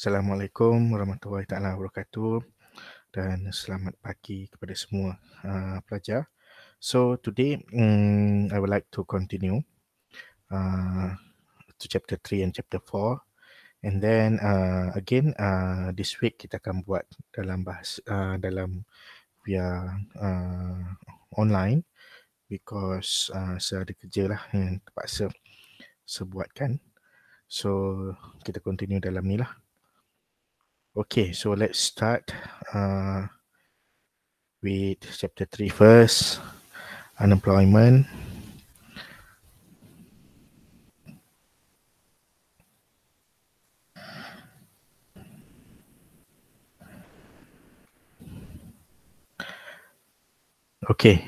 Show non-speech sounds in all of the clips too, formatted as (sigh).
Assalamualaikum warahmatullahi taala wabarakatuh dan selamat pagi kepada semua uh, pelajar. So today um, I would like to continue uh, to chapter 3 and chapter 4 and then uh, again uh, this week kita akan buat dalam bahas uh, dalam via uh, online because uh, saya ada kerja lah yang terpaksa sebuatkan. So kita continue dalam ni lah. Okay, so let's start uh, with chapter 3 first, unemployment. Okay,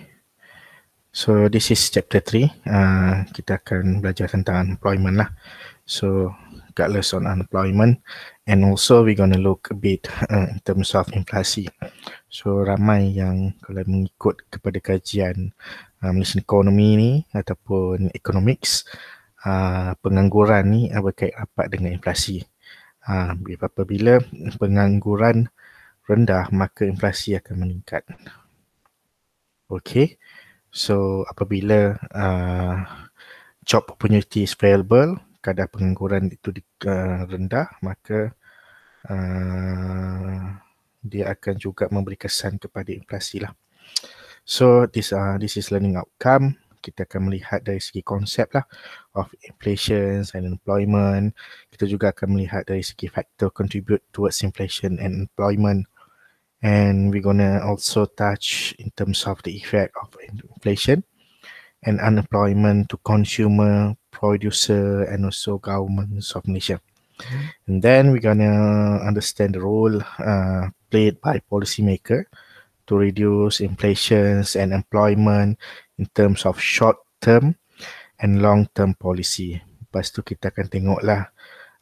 so this is chapter 3. Uh, kita akan belajar tentang employment lah. So, regardless on unemployment and also we're going to look a bit uh, in terms of inflasi. So ramai yang kalau mengikut kepada kajian um, Malaysian economy ni ataupun economics uh, pengangguran ni uh, berkait rapat dengan inflasi. Uh, apabila pengangguran rendah maka inflasi akan meningkat. Okay, so apabila uh, job opportunity available, kadar pengangguran itu di, uh, rendah maka uh, dia akan juga memberi kesan kepada inflasi lah. So this uh, this is learning outcome. Kita akan melihat dari segi konsep lah of inflation and employment. Kita juga akan melihat dari segi faktor contribute towards inflation and employment. And we gonna also touch in terms of the effect of inflation and unemployment to consumer producer and also governments of Malaysia. Mm-hmm. And then we're gonna understand the role uh, played by policymaker to reduce inflation and employment in terms of short term and long term policy. Lepas tu kita akan tengok lah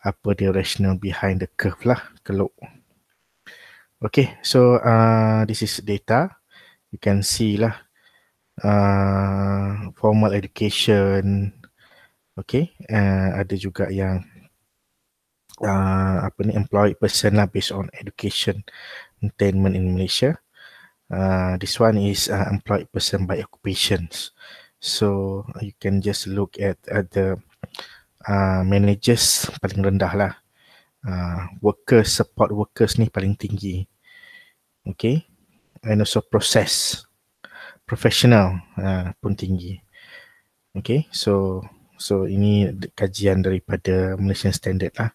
apa the rationale behind the curve lah keluk. Okay, so uh, this is data. You can see lah uh, formal education, Okay, uh, ada juga yang uh, apa ni employed person lah based on education entertainment in Malaysia. Uh, this one is uh, employed person by occupations. So you can just look at, at the uh, managers paling rendah lah. Uh, workers support workers ni paling tinggi. Okay, and also process professional uh, pun tinggi. Okay, so So ini kajian daripada Malaysian Standard lah.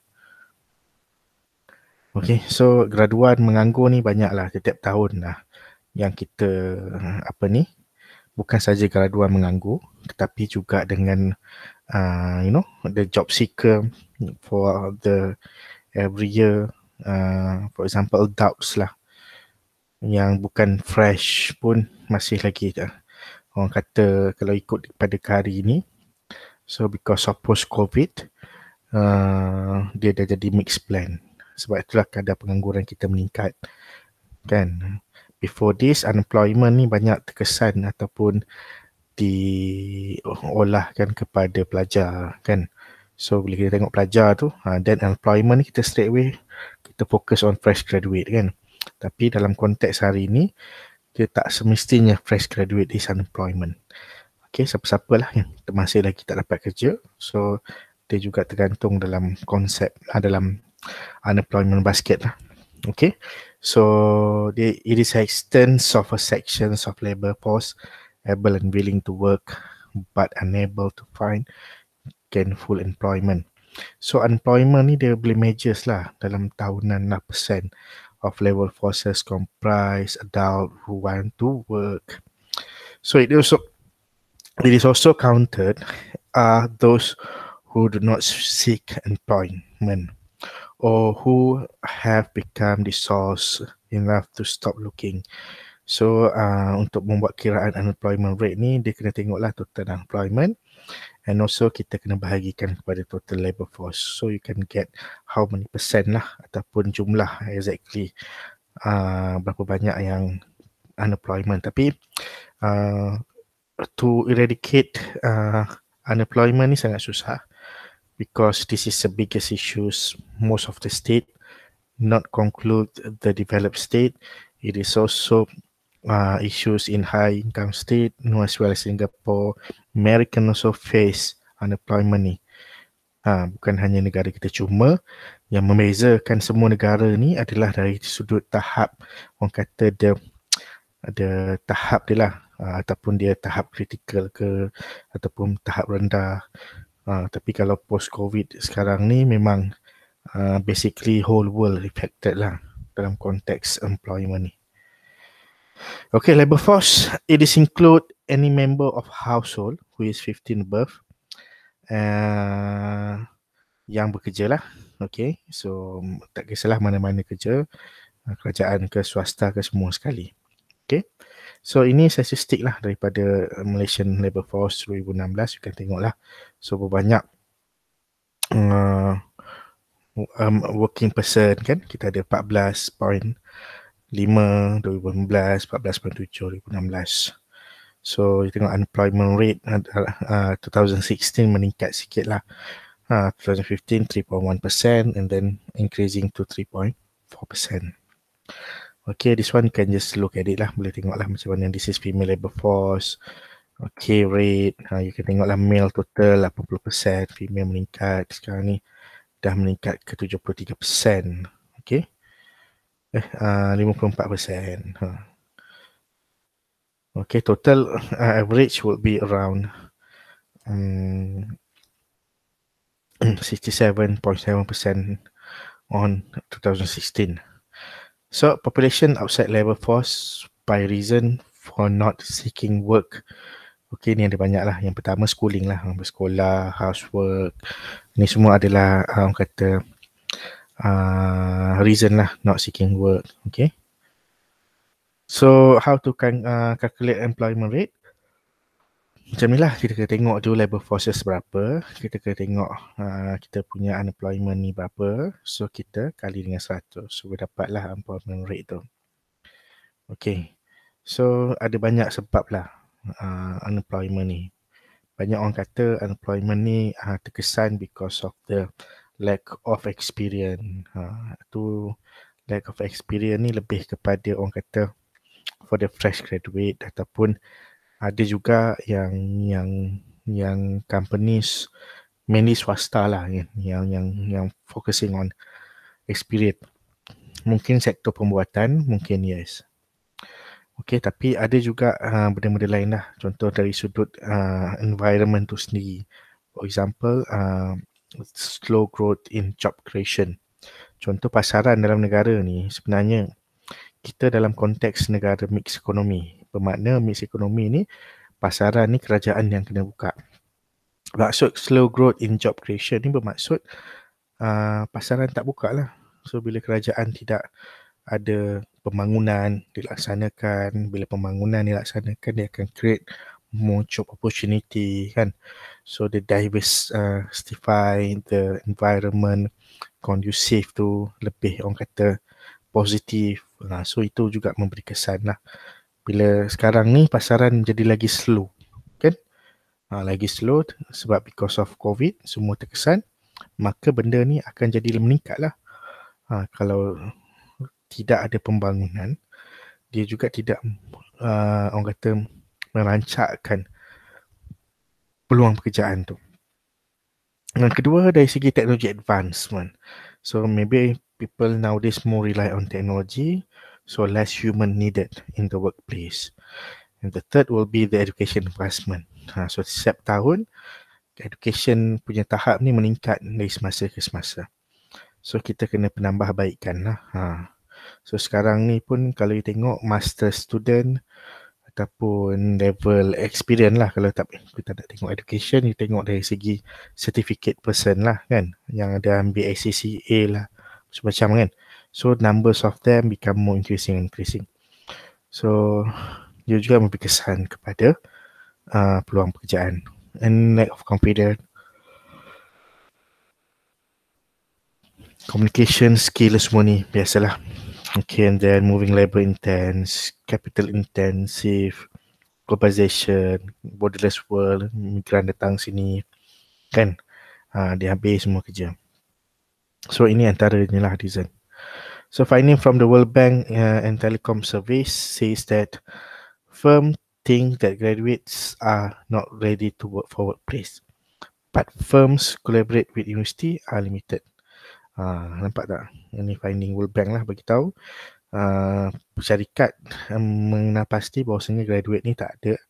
Okay, so graduan menganggur ni banyak lah setiap tahun lah yang kita apa ni bukan saja graduan menganggur tetapi juga dengan uh, you know the job seeker for the every year uh, for example adults lah yang bukan fresh pun masih lagi dah. Uh, orang kata kalau ikut pada hari ini. So because of post COVID, uh, dia dah jadi mixed plan. Sebab itulah kadar pengangguran kita meningkat. Kan? Before this, unemployment ni banyak terkesan ataupun diolahkan kepada pelajar kan. So bila kita tengok pelajar tu, ha, then unemployment ni kita straight away kita fokus on fresh graduate kan. Tapi dalam konteks hari ni, dia tak semestinya fresh graduate is unemployment. Okay, siapa-siapa lah yang masih lagi tak dapat kerja. So, dia juga tergantung dalam konsep lah, dalam unemployment basket lah. Okay, so dia, it is extent of a section of labor force able and willing to work but unable to find gainful employment. So unemployment ni dia boleh measures lah dalam tahunan lah persen of level forces comprise adult who want to work. So it also it is also counted are those who do not seek employment or who have become the source enough to stop looking. So uh, untuk membuat kiraan unemployment rate ni, dia kena tengoklah total unemployment and also kita kena bahagikan kepada total labor force so you can get how many percent lah ataupun jumlah exactly uh, berapa banyak yang unemployment tapi uh, to eradicate uh, unemployment ni sangat susah because this is the biggest issues most of the state not conclude the developed state it is also uh, issues in high income state no as well as singapore american also face unemployment ni ha, bukan hanya negara kita cuma yang membezakan semua negara ni adalah dari sudut tahap orang kata the ada tahap dia lah Ah, ataupun dia tahap kritikal ke ataupun tahap rendah. Uh, tapi kalau post covid sekarang ni memang uh, basically whole world affected lah dalam konteks employment ni. Okay, labor force it is include any member of household who is 15 above uh, yang bekerja lah. Okay, so mm, tak kisahlah mana-mana kerja, kerajaan ke swasta ke semua sekali. Okay. So ini statistik lah daripada uh, Malaysian Labour Force 2016 you can tengok lah. So berbanyak uh, um, working person kan kita ada 14.5 2015, 14.7 2016. So kita tengok unemployment rate uh, 2016 uh, meningkat sikit lah. Uh, 2015 3.1% and then increasing to 3.4%. Okay, this one can just look at it lah. Boleh tengok lah macam mana. This is female labor force. Okay, rate. Uh, you can tengok lah male total 80%. Female meningkat sekarang ni dah meningkat ke 73%. Okay. Eh, uh, 54%. Huh. Okay, total uh, average would be around um, 67.7% (clears throat) on 2016. So population outside labour force by reason for not seeking work. Okay, ni ada banyak lah. Yang pertama schooling lah. Bersekolah, housework. Ni semua adalah uh, orang kata uh, reason lah not seeking work. Okay. So how to uh, calculate employment rate? macam ni lah kita kena tengok tu labor forces berapa kita kena tengok uh, kita punya unemployment ni berapa so kita kali dengan 100 so dapatlah unemployment rate tu Okay, so ada banyak sebab lah uh, unemployment ni banyak orang kata unemployment ni uh, terkesan because of the lack of experience uh, tu lack of experience ni lebih kepada orang kata for the fresh graduate ataupun ada juga yang yang yang companies mainly swasta lah yang yang yang, yang focusing on experience mungkin sektor pembuatan mungkin yes Okay, tapi ada juga uh, benda-benda lain lah. Contoh dari sudut uh, environment tu sendiri. For example, uh, slow growth in job creation. Contoh pasaran dalam negara ni sebenarnya kita dalam konteks negara mixed economy bermakna mix ekonomi ni pasaran ni kerajaan yang kena buka. Maksud slow growth in job creation ni bermaksud uh, pasaran tak buka lah. So bila kerajaan tidak ada pembangunan dilaksanakan, bila pembangunan dilaksanakan dia akan create more job opportunity kan. So the diversify uh, the environment conducive tu lebih orang kata positif. Uh, so itu juga memberi kesan lah bila sekarang ni pasaran jadi lagi slow kan ha, lagi slow sebab because of covid semua terkesan maka benda ni akan jadi meningkat lah ha, kalau tidak ada pembangunan dia juga tidak uh, orang kata merancakkan peluang pekerjaan tu yang kedua dari segi teknologi advancement so maybe people nowadays more rely on technology so less human needed in the workplace. And the third will be the education investment. Ha, so setiap tahun, education punya tahap ni meningkat dari semasa ke semasa. So kita kena penambah baikkan lah. Ha. So sekarang ni pun kalau kita tengok master student ataupun level experience lah kalau tak kita nak tengok education kita tengok dari segi certificate person lah kan yang ada ambil ACCA lah macam-macam kan. So numbers of them become more increasing and increasing. So dia juga memberi kesan kepada uh, peluang pekerjaan and lack of confidence. Communication skill lah semua ni biasalah. Okay and then moving labor intense, capital intensive, globalization, borderless world, migran datang sini kan. Uh, dia habis semua kerja. So ini antara inilah design. So, finding from the World Bank uh, and Telecom Service says that firm think that graduates are not ready to work for workplace, but firms collaborate with university are limited. Uh, nampak tak? Ini finding World Bank lah bagi tahu. Uh, syarikat um, mengenal pasti bahawasanya graduate ni tak ada uh,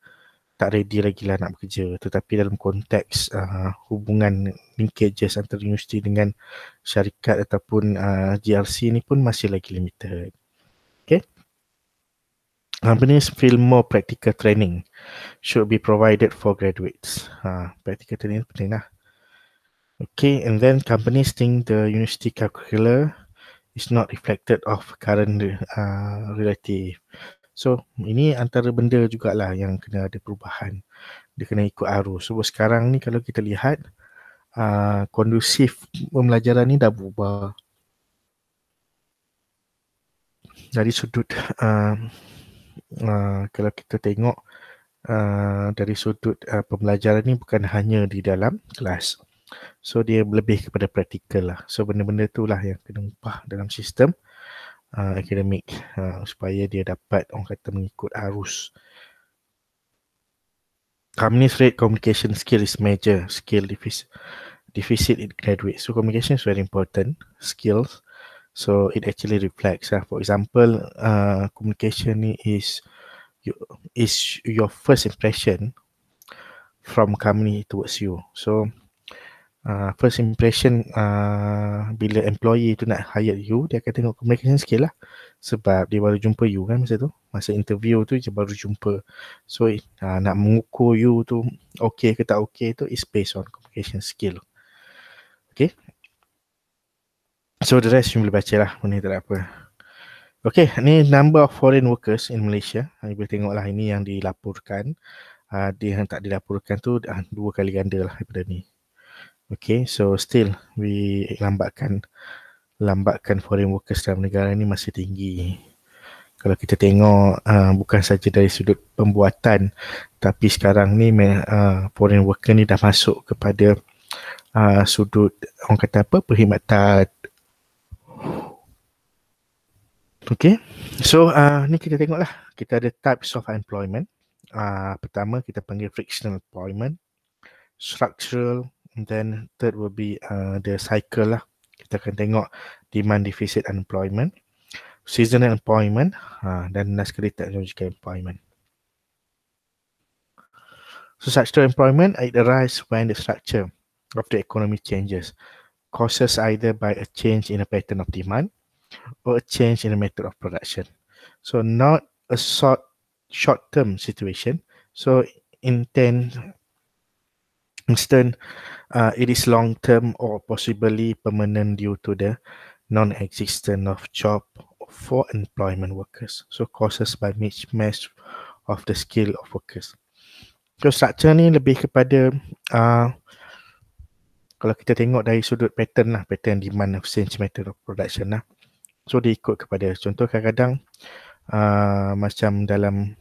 tak ready lagi lah nak bekerja tetapi dalam konteks uh, hubungan linkages antara universiti dengan syarikat ataupun uh, GRC ni pun masih lagi limited. Okay. Apa ni feel more practical training should be provided for graduates. Uh, practical training penting lah. Okay and then companies think the university curricula is not reflected of current uh, relative. So ini antara benda jugalah yang kena ada perubahan. Dia kena ikut arus. So sekarang ni kalau kita lihat uh, kondusif pembelajaran ni dah berubah. Dari sudut uh, uh, kalau kita tengok uh, dari sudut uh, pembelajaran ni bukan hanya di dalam kelas. So dia lebih kepada praktikal lah. So benda-benda tu lah yang kena ubah dalam sistem. Uh, uh, akademik uh, supaya dia dapat orang kata mengikut arus. Company's straight communication skill is major skill deficit deficit in graduate. So communication is very important skills. So it actually reflects. Uh, for example, uh, communication is you, is your first impression from company towards you. So uh, first impression uh, bila employee tu nak hire you, dia akan tengok communication skill lah. Sebab dia baru jumpa you kan masa tu. Masa interview tu dia baru jumpa. So uh, nak mengukur you tu okay ke tak okay tu is based on communication skill. Okay. So the rest you boleh baca lah. Ini tak apa. Okay, ni number of foreign workers in Malaysia. Anda boleh tengok lah ini yang dilaporkan. Uh, dia yang tak dilaporkan tu uh, dua kali ganda lah daripada ni. Okay, so still we lambatkan lambatkan foreign workers dalam negara ni masih tinggi. Kalau kita tengok uh, bukan saja dari sudut pembuatan tapi sekarang ni uh, foreign worker ni dah masuk kepada uh, sudut orang kata apa perkhidmatan. Okay, so uh, ni kita tengoklah. Kita ada types of employment. Uh, pertama kita panggil frictional employment, structural And then third will be uh, the cycle lah. Kita akan tengok demand deficit unemployment, seasonal employment uh, dan last sekali technological employment. So structural employment, it arise when the structure of the economy changes. Causes either by a change in a pattern of demand or a change in the method of production. So not a short, short term situation. So intent instant uh, it is long term or possibly permanent due to the non existence of job for employment workers so causes by mismatch of the skill of workers so structure ni lebih kepada uh, kalau kita tengok dari sudut pattern lah pattern demand of change method of production lah so diikut kepada contoh kadang-kadang uh, macam dalam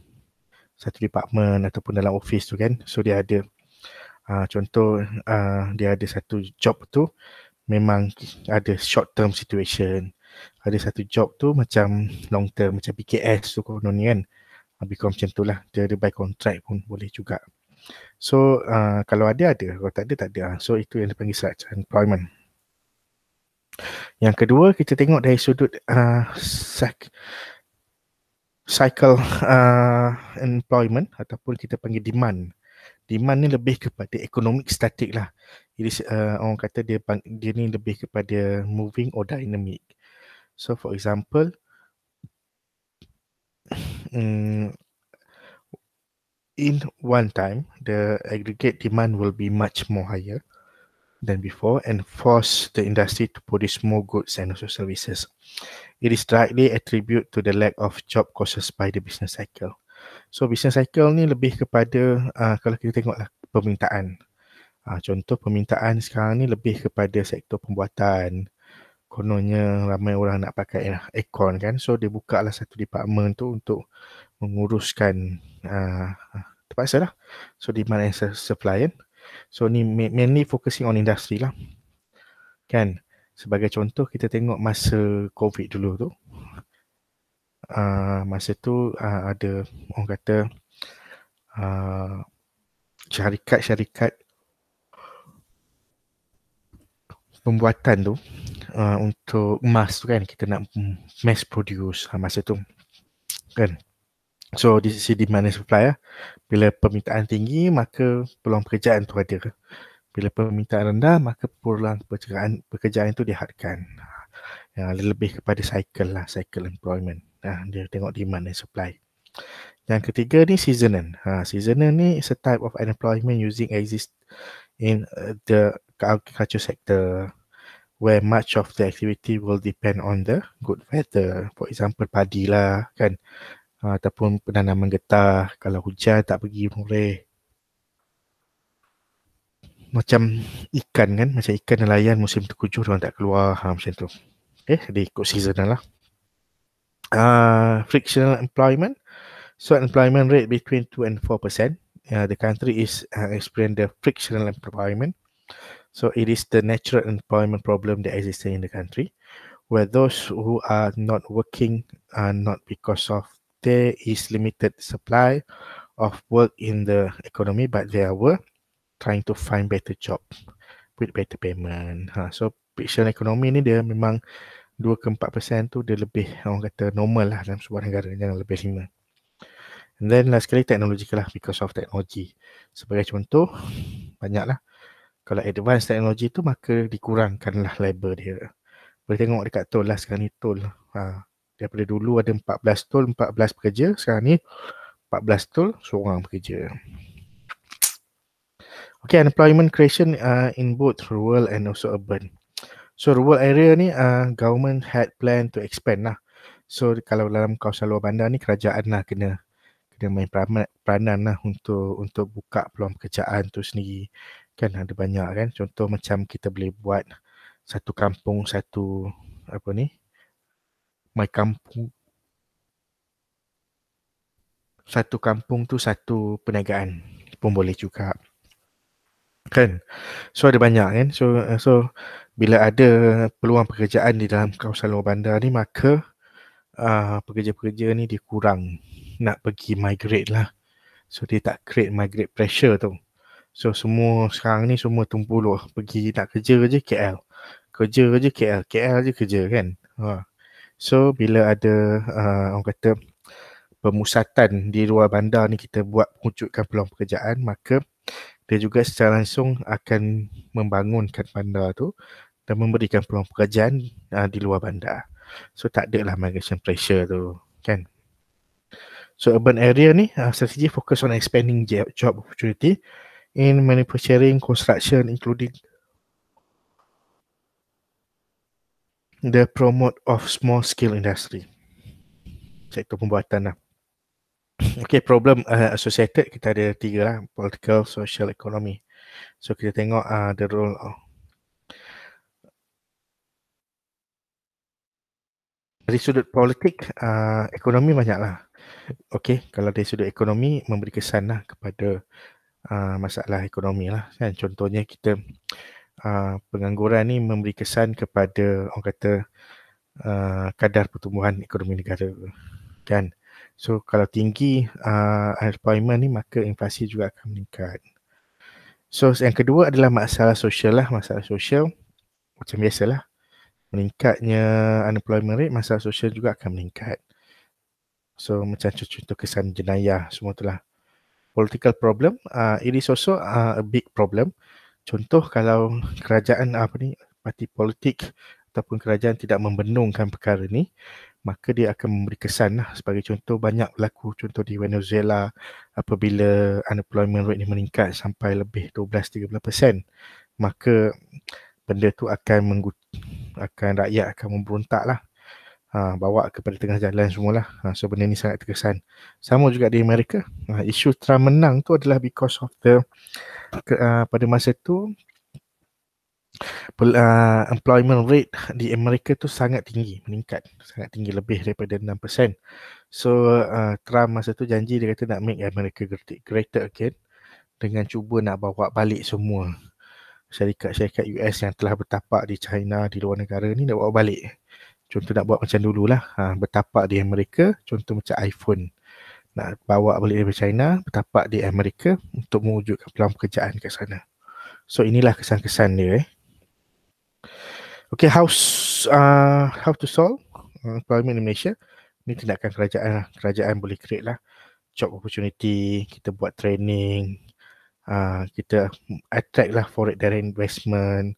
satu department ataupun dalam office tu kan so dia ada Uh, contoh uh, dia ada satu job tu memang ada short term situation. Ada satu job tu macam long term macam PKS tu kononnya kan. Lebih kurang macam tu lah. Dia ada by contract pun boleh juga. So uh, kalau ada ada, kalau tak ada tak ada. So itu yang dipanggil structure employment. Yang kedua kita tengok dari sudut uh, cycle uh, employment ataupun kita panggil demand demand ni lebih kepada economic static lah. Jadi uh, orang kata dia dia ni lebih kepada moving or dynamic. So for example um, in one time the aggregate demand will be much more higher than before and force the industry to produce more goods and also services. It is directly attributed to the lack of job courses by the business cycle. So business cycle ni lebih kepada uh, kalau kita tengoklah permintaan. Uh, contoh permintaan sekarang ni lebih kepada sektor pembuatan. Kononnya ramai orang nak pakai uh, aircon kan. So dia buka lah satu department tu untuk menguruskan uh, terpaksa lah. So demand and supply kan. So ni mainly focusing on industry lah. Kan. Sebagai contoh kita tengok masa COVID dulu tu. Ah, masa tu uh, ada orang kata uh, syarikat-syarikat pembuatan tu uh, untuk mask tu kan kita nak mass produce uh, masa tu kan so di sisi demand and supply lah. bila permintaan tinggi maka peluang pekerjaan tu ada bila permintaan rendah maka peluang pekerjaan pekerjaan itu dihadkan uh, lebih kepada cycle lah cycle employment Ah, dia tengok demand and supply. Yang ketiga ni seasonal. Ha, seasonal ni is a type of unemployment using exist in uh, the agriculture sector where much of the activity will depend on the good weather. For example, padi lah kan. Ha, ataupun penanaman getah kalau hujan tak pergi murih. Macam ikan kan, macam ikan nelayan musim terkujur orang tak keluar, ha, macam tu. Okay, eh, jadi ikut seasonal lah uh, frictional employment. So employment rate between 2 and 4%. Uh, the country is uh, experiencing the frictional employment. So it is the natural employment problem that exists in the country, where those who are not working are not because of there is limited supply of work in the economy, but they are work trying to find better job with better payment. Ha. So, fictional economy ni dia memang 2 ke 4 persen tu dia lebih orang kata normal lah dalam sebuah negara yang lebih 5 and then last sekali teknologi lah because of teknologi sebagai contoh banyaklah. kalau advanced teknologi tu maka dikurangkan lah labor dia boleh tengok dekat tol lah sekarang ni tol ha, daripada dulu ada 14 tol 14 pekerja sekarang ni 14 tol seorang pekerja Okay, unemployment creation uh, in both rural and also urban. So rural area ni uh, government had plan to expand lah. So kalau dalam kawasan luar bandar ni kerajaan lah kena kena main peranan, peranan lah untuk untuk buka peluang pekerjaan tu sendiri. Kan ada banyak kan. Contoh macam kita boleh buat satu kampung satu apa ni my kampung satu kampung tu satu perniagaan pun boleh juga kan so ada banyak kan so uh, so bila ada peluang pekerjaan di dalam kawasan luar bandar ni maka uh, pekerja-pekerja ni dia kurang nak pergi migrate lah so dia tak create migrate pressure tu so semua sekarang ni semua tumpu luar pergi nak kerja je KL kerja je KL KL je kerja kan uh. so bila ada uh, orang kata pemusatan di luar bandar ni kita buat mengucutkan peluang pekerjaan maka dia juga secara langsung akan membangunkan bandar tu dan memberikan peluang pekerjaan uh, di luar bandar. So tak ada lah migration pressure tu kan. So urban area ni uh, strategi fokus on expanding job opportunity in manufacturing, construction including the promote of small scale industry. Sektor pembuatan lah. Okay problem uh, associated kita ada tiga lah. Political, social, economy. So kita tengok uh, the role of dari sudut politik uh, ekonomi banyaklah. Okey, kalau dari sudut ekonomi memberi kesan lah kepada uh, masalah ekonomi lah. Kan? Contohnya kita uh, pengangguran ni memberi kesan kepada orang kata uh, kadar pertumbuhan ekonomi negara kan. So kalau tinggi uh, unemployment ni maka inflasi juga akan meningkat. So yang kedua adalah masalah sosial lah, masalah sosial macam biasalah meningkatnya unemployment rate, masalah sosial juga akan meningkat. So macam contoh kesan jenayah semua itulah. Political problem, uh, it is also uh, a big problem. Contoh kalau kerajaan apa ni, parti politik ataupun kerajaan tidak membenungkan perkara ni, maka dia akan memberi kesan lah. Sebagai contoh, banyak berlaku contoh di Venezuela apabila unemployment rate ni meningkat sampai lebih 12-13%. Maka benda tu akan menggunakan akan rakyat akan memberontak lah ha, bawa kepada tengah jalan semualah ha, so benda ni sangat terkesan sama juga di Amerika ha, isu Trump menang tu adalah because of the ke, uh, pada masa tu pel, uh, employment rate di Amerika tu sangat tinggi meningkat sangat tinggi lebih daripada 6% so uh, Trump masa tu janji dia kata nak make America greater again dengan cuba nak bawa balik semua syarikat-syarikat US yang telah bertapak di China, di luar negara ni nak bawa balik. Contoh nak buat macam dulu lah. Ha, bertapak di Amerika, contoh macam iPhone. Nak bawa balik dari China, bertapak di Amerika untuk mewujudkan peluang pekerjaan kat sana. So inilah kesan-kesan dia eh. Okay, how, uh, how to solve uh, problem in Malaysia? Ini tindakan kerajaan lah. Kerajaan boleh create lah job opportunity, kita buat training, uh, kita attract lah foreign direct investment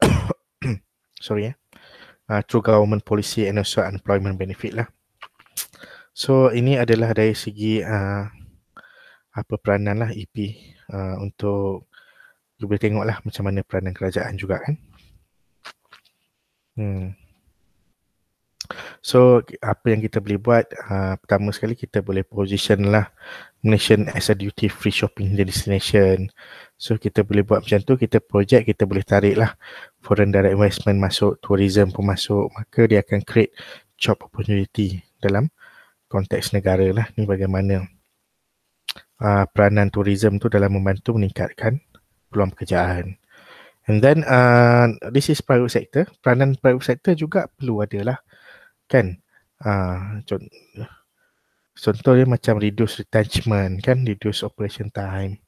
(coughs) sorry ya eh. yeah. uh, through government policy and also unemployment benefit lah so ini adalah dari segi uh, apa peranan lah EP uh, ah, untuk kita boleh tengok lah macam mana peranan kerajaan juga kan hmm. So apa yang kita boleh buat uh, pertama sekali kita boleh position lah Malaysia as a duty free shopping destination. So kita boleh buat macam tu kita project kita boleh tarik lah foreign direct investment masuk tourism pun masuk maka dia akan create job opportunity dalam konteks negara lah ni bagaimana uh, peranan tourism tu dalam membantu meningkatkan peluang pekerjaan. And then uh, this is private sector. Peranan private sector juga perlu adalah lah kan ah uh, contoh dia macam reduce retrenchment kan reduce operation time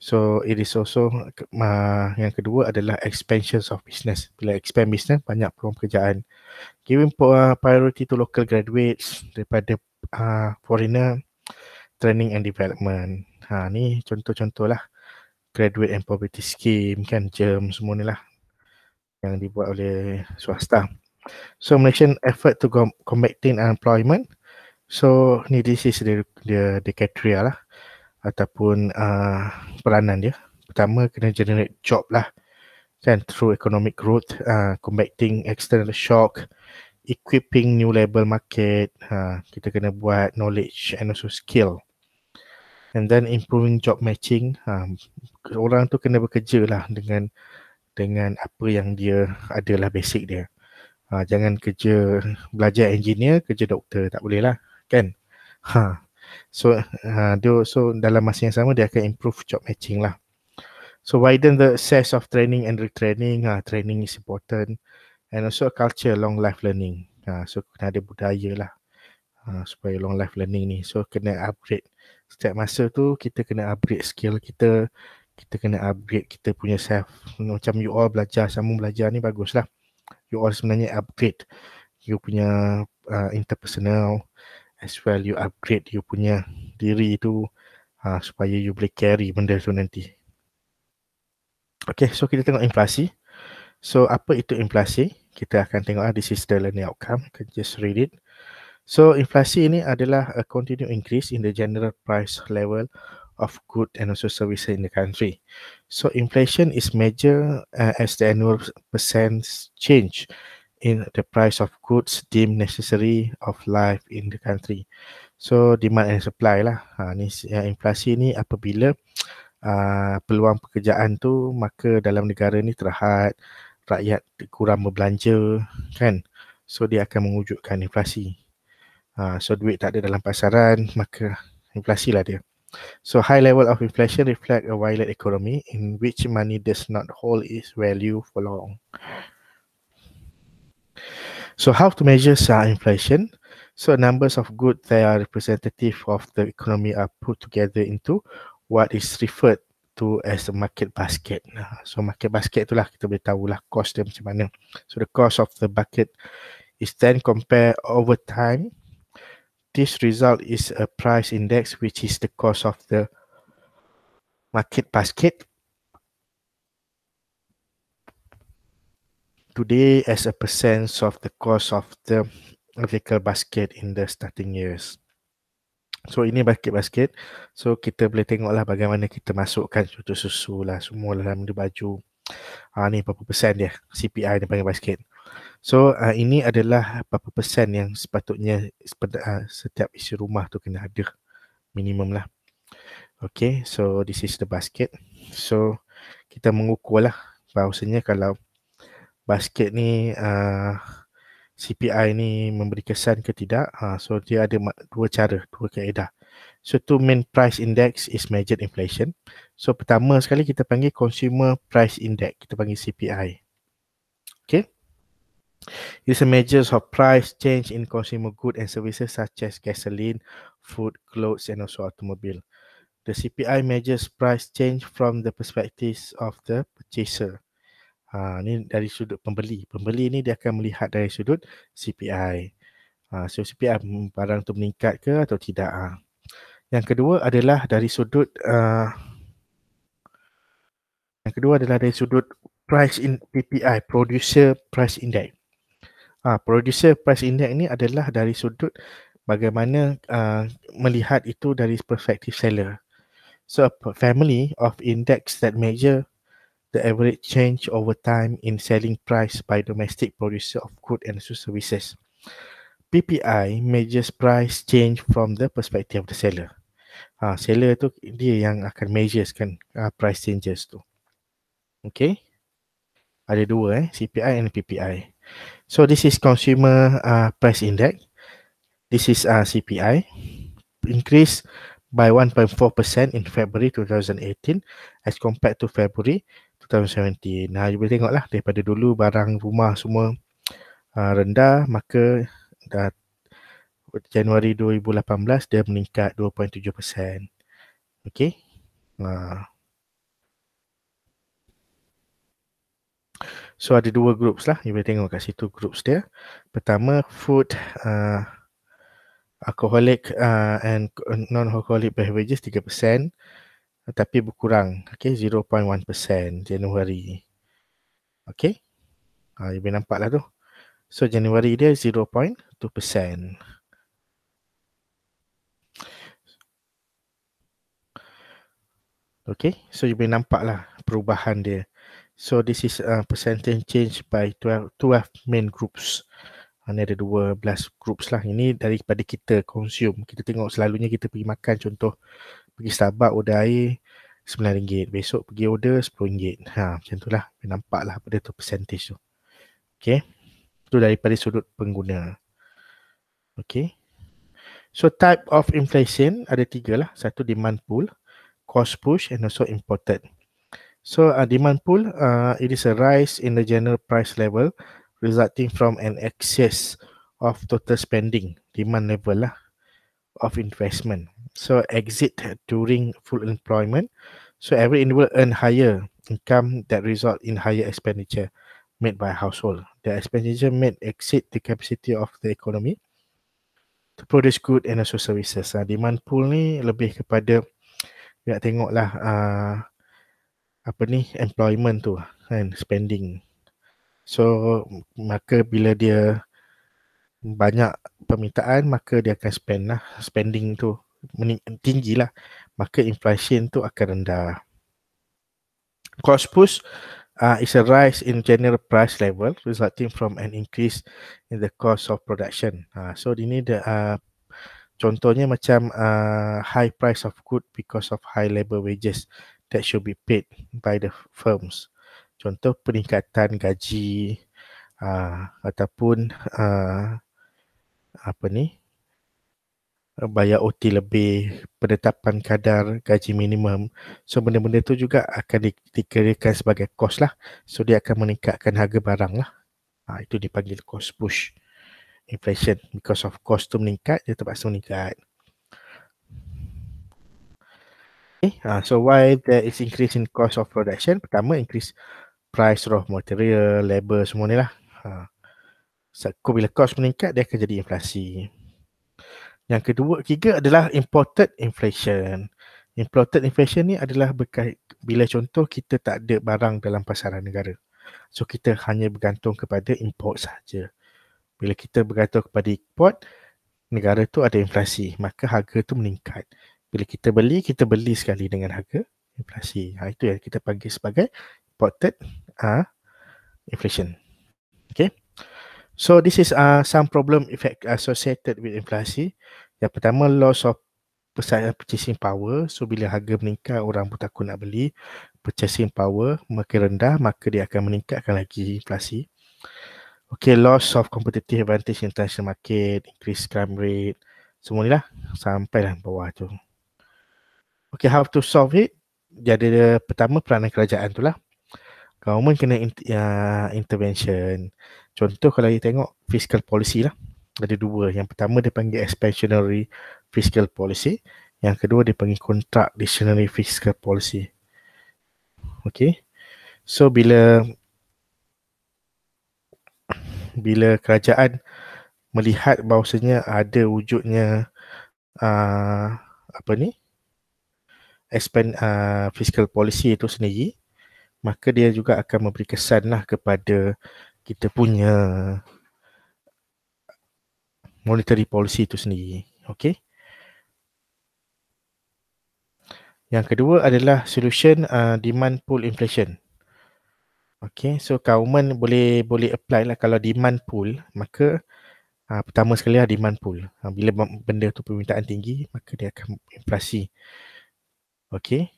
so it is also uh, yang kedua adalah expansion of business bila expand business banyak peluang pekerjaan giving ah, priority to local graduates daripada uh, foreigner training and development ha ni contoh-contohlah graduate and poverty scheme kan jam semua ni lah yang dibuat oleh swasta So Malaysian effort to com- combating unemployment. So ni this is the dia the criteria lah ataupun uh, peranan dia. Pertama kena generate job lah. Then kan, through economic growth, uh, combating external shock, equipping new labour market, uh, kita kena buat knowledge and also skill. And then improving job matching, um, orang tu kena bekerja lah dengan dengan apa yang dia adalah basic dia. Ha, jangan kerja belajar engineer kerja doktor tak boleh lah kan ha. so ha, dia, so dalam masa yang sama dia akan improve job matching lah so widen the access of training and retraining ha, training is important and also culture long life learning ha, so kena ada budaya lah ha, supaya long life learning ni so kena upgrade setiap masa tu kita kena upgrade skill kita kita kena upgrade kita punya self macam you all belajar sama belajar ni baguslah lah you all sebenarnya upgrade you punya uh, interpersonal as well you upgrade you punya diri itu uh, supaya you boleh carry benda tu nanti. Okay, so kita tengok inflasi. So, apa itu inflasi? Kita akan tengok uh, this is the learning outcome. You can just read it. So, inflasi ini adalah a continued increase in the general price level of goods and also services in the country. So inflation is measured uh, as the annual percent change in the price of goods deemed necessary of life in the country. So demand and supply lah. Ha, ni uh, inflasi ni apabila (tsk) uh, peluang pekerjaan tu maka dalam negara ni terhad, rakyat kurang berbelanja kan. So dia akan mewujudkan inflasi. Uh, so duit tak ada dalam pasaran maka inflasi lah dia. So high level of inflation reflect a violent economy in which money does not hold its value for long. So how to measure uh, inflation? So numbers of goods that are representative of the economy are put together into what is referred to as the market basket. So market basket itulah kita boleh tahulah cost dia macam mana. So the cost of the bucket is then compared over time this result is a price index, which is the cost of the market basket. Today, as a percent of the cost of the vehicle basket in the starting years. So ini basket basket. So kita boleh tengoklah bagaimana kita masukkan susu-susu lah semua dalam baju. Ha, ni berapa persen dia CPI dia panggil basket. So uh, ini adalah beberapa pesan yang sepatutnya uh, setiap isi rumah tu kena ada minimum lah. Okay, so this is the basket. So kita mengukur lah bahawasanya kalau basket ni uh, ah, CPI ni memberi kesan ke tidak. Uh, so dia ada dua cara, dua kaedah. So two main price index is measured inflation. So pertama sekali kita panggil consumer price index, kita panggil CPI. These are measures of price change in consumer goods and services such as gasoline, food, clothes, and also automobile. The CPI measures price change from the perspectives of the purchaser. Ha, ah, ini dari sudut pembeli. Pembeli ini dia akan melihat dari sudut CPI. Ha, ah, so CPI barang itu meningkat ke atau tidak. Ha. Yang kedua adalah dari sudut uh, yang kedua adalah dari sudut price in PPI, producer price index ha, producer price index ni adalah dari sudut bagaimana uh, melihat itu dari perspektif seller. So a family of index that measure the average change over time in selling price by domestic producer of good and services. PPI measures price change from the perspective of the seller. Ha, seller tu dia yang akan measures kan uh, price changes tu. Okay. Ada dua eh, CPI dan PPI. So this is consumer uh, price index. This is uh, CPI increase by 1.4% in February 2018 as compared to February 2017. Nah, you boleh tengoklah daripada dulu barang rumah semua uh, rendah maka dah Januari 2018 dia meningkat 2.7%. Okey. Uh. So ada dua groups lah. You boleh tengok kat situ groups dia. Pertama food uh, alcoholic uh, and non-alcoholic beverages 3% tapi berkurang. Okay 0.1% Januari. Okay. Uh, you boleh nampak lah tu. So Januari dia 0.2%. Okay, so you boleh nampak lah perubahan dia. So this is a percentage change by 12, 12 main groups. Ini ada 12 groups lah. Ini daripada kita consume. Kita tengok selalunya kita pergi makan contoh pergi Starbucks order air RM9. Besok pergi order RM10. Ha, macam tu lah. Nampak lah pada tu percentage tu. Okay. Itu daripada sudut pengguna. Okay. So type of inflation ada tiga lah. Satu demand pull, cost push and also imported. So uh, demand pull, uh, it is a rise in the general price level resulting from an excess of total spending, demand level lah, of investment. So exit during full employment. So every individual earn higher income that result in higher expenditure made by household. The expenditure made exceed the capacity of the economy to produce good and also services. Uh, demand pull ni lebih kepada, kita tengok lah, uh, apa ni employment tu kan spending so maka bila dia banyak permintaan maka dia akan spend lah spending tu tinggi lah maka inflation tu akan rendah cost push uh, is a rise in general price level resulting from an increase in the cost of production uh, so ini the uh, contohnya macam uh, high price of good because of high labor wages that should be paid by the firms. Contoh peningkatan gaji uh, ataupun uh, apa ni bayar OT lebih, penetapan kadar gaji minimum. So benda-benda tu juga akan di, dikirakan sebagai kos lah. So dia akan meningkatkan harga barang lah. Ha, itu dipanggil cost push inflation because of cost tu meningkat dia terpaksa meningkat Okay. Uh, eh, ha, so why there is increase in cost of production? Pertama, increase price raw material, labor semua ni lah. Ha. Uh, bila cost meningkat, dia akan jadi inflasi. Yang kedua, ketiga adalah imported inflation. Imported inflation ni adalah berkait bila contoh kita tak ada barang dalam pasaran negara. So kita hanya bergantung kepada import saja. Bila kita bergantung kepada import, negara tu ada inflasi, maka harga tu meningkat bila kita beli kita beli sekali dengan harga inflasi ha, itu yang kita panggil sebagai imported uh, inflation okay so this is uh, some problem effect associated with inflasi yang pertama loss of persaingan purchasing power so bila harga meningkat orang pun takut nak beli purchasing power makin rendah maka dia akan meningkatkan lagi inflasi Okay, loss of competitive advantage international market, increase crime rate, semua ni lah sampai lah bawah tu. Okay, how to solve it? Jadi pertama peranan kerajaan tu lah. Government kena in, uh, intervention. Contoh kalau kita tengok fiscal policy lah. Ada dua. Yang pertama dia panggil expansionary fiscal policy. Yang kedua dia panggil contract dictionary fiscal policy. Okay. So bila bila kerajaan melihat bahawasanya ada wujudnya uh, apa ni expand uh, fiscal policy itu sendiri maka dia juga akan memberi kesan lah kepada kita punya monetary policy itu sendiri. Okay. Yang kedua adalah solution uh, demand pull inflation. Okay, so government boleh boleh apply lah kalau demand pull, maka uh, pertama sekali lah demand pull. Uh, bila benda tu permintaan tinggi, maka dia akan inflasi. Okay.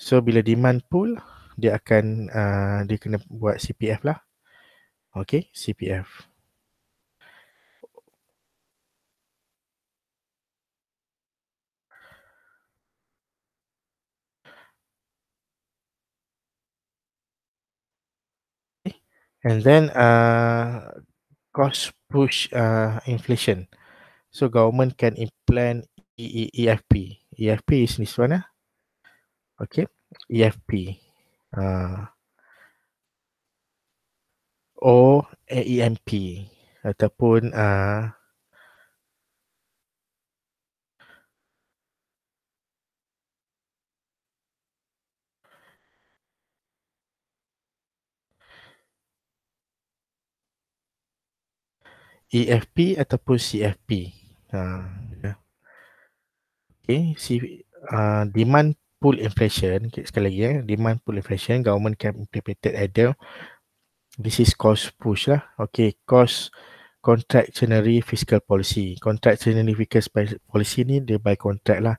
So bila demand pull, dia akan, uh, dia kena buat CPF lah. Okay, CPF. And then uh, cost push uh, inflation. So government can implement EFP. E e EFP is this one. Eh? okay efp uh, ah. o emp e ataupun uh, ah, efp ataupun cfp uh, ah, ya. okay. okay si uh, demand pull inflation okay, sekali lagi eh, demand pull inflation government can interpret at the this is cost push lah okay cost contractionary fiscal policy contractionary fiscal policy ni dia by contract lah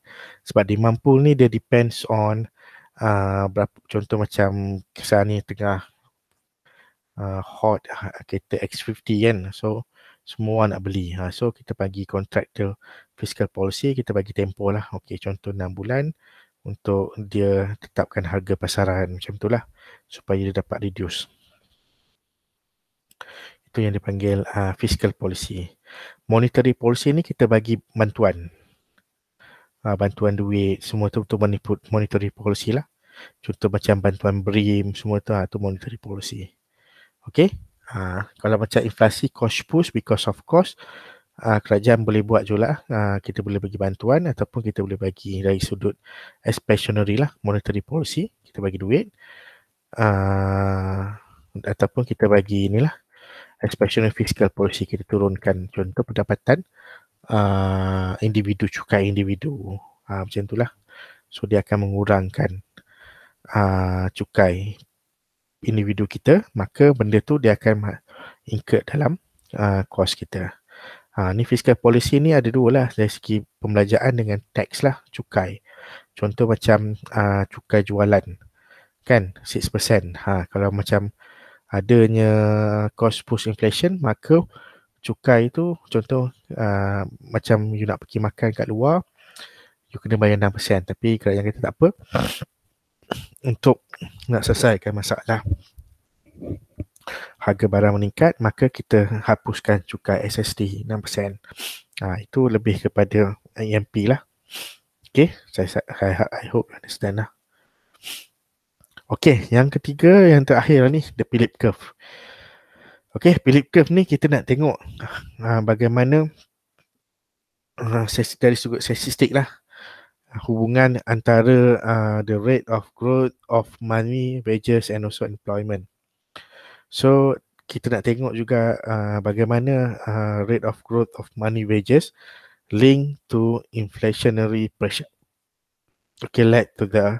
sebab demand pull ni dia depends on uh, berapa contoh macam kesan ni tengah uh, hot uh, kereta X50 kan so semua nak beli ha, so kita bagi contractor fiscal policy kita bagi tempoh lah okay contoh 6 bulan untuk dia tetapkan harga pasaran macam itulah supaya dia dapat reduce itu yang dipanggil uh, fiscal policy monetary policy ni kita bagi bantuan uh, bantuan duit semua tu untuk meniput monetary policy lah contoh macam bantuan brim semua tu uh, tu monetary policy Okay, uh, kalau macam inflasi cost push because of cost uh, kerajaan boleh buat juga uh, kita boleh bagi bantuan ataupun kita boleh bagi dari sudut expansionary lah monetary policy kita bagi duit uh, ataupun kita bagi inilah expansionary fiscal policy kita turunkan contoh pendapatan uh, individu cukai individu uh, macam itulah so dia akan mengurangkan uh, cukai individu kita maka benda tu dia akan incur dalam uh, kos kita. Ha, ni fiscal policy ni ada dua lah dari segi pembelajaran dengan tax lah cukai. Contoh macam uh, cukai jualan kan 6%. Ha, kalau macam adanya cost push inflation maka cukai tu contoh uh, macam you nak pergi makan kat luar you kena bayar 6% tapi kerajaan kita tak apa untuk nak selesaikan masalah harga barang meningkat maka kita hapuskan cukai SST 6%. Ha, itu lebih kepada AMP lah. Okay, saya, saya ha- I hope understand lah. Okay, yang ketiga yang terakhir lah ni the Philip curve. Okay, Philip curve ni kita nak tengok ha, bagaimana uh, dari sudut statistik lah hubungan antara uh, the rate of growth of money, wages and also employment. So kita nak tengok juga uh, bagaimana uh, rate of growth of money wages link to inflationary pressure. Okay, led to the